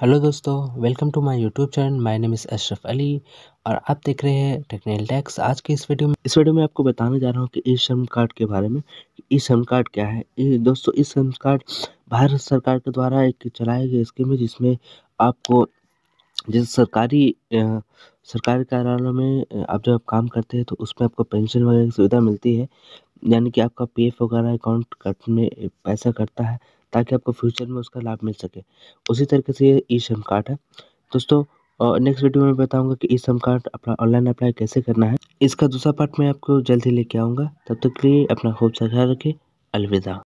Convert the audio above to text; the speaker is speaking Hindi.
हेलो दोस्तों welcome to my YouTube channel my name is Ashraf Ali और आप देख रहे हैं टेक्निकल टैक्स आज के इस वीडियो में इस वीडियो में आपको बताने जा रहा हूँ कि ई श्रम कार्ड के बारे में ई श्रम कार्ड क्या है ई दोस्तों ई श्रम कार्ड भारत सरकार के द्वारा एक चलाई गई स्कीम है जिसमें आपको जैसे सरकारी सरकारी कार्यालयों में आप जब आप काम करते हैं तो उसमें आपको पेंशन वगैरह की सुविधा मिलती है यानी कि आपका पी एफ वगैरह अकाउंट कट में पैसा कटता है ताकि आपको फ्यूचर में उसका लाभ मिल सके उसी तरीके से ये ई श्रम कार्ड है दोस्तों और नेक्स्ट वीडियो में बताऊंगा कि ई श्रम कार्ड अपना ऑनलाइन अप्लाई कैसे करना है इसका दूसरा पार्ट मैं आपको जल्द ही लेके आऊँगा तब तक के लिए अपना खूब सा ख्याल रखें अलविदा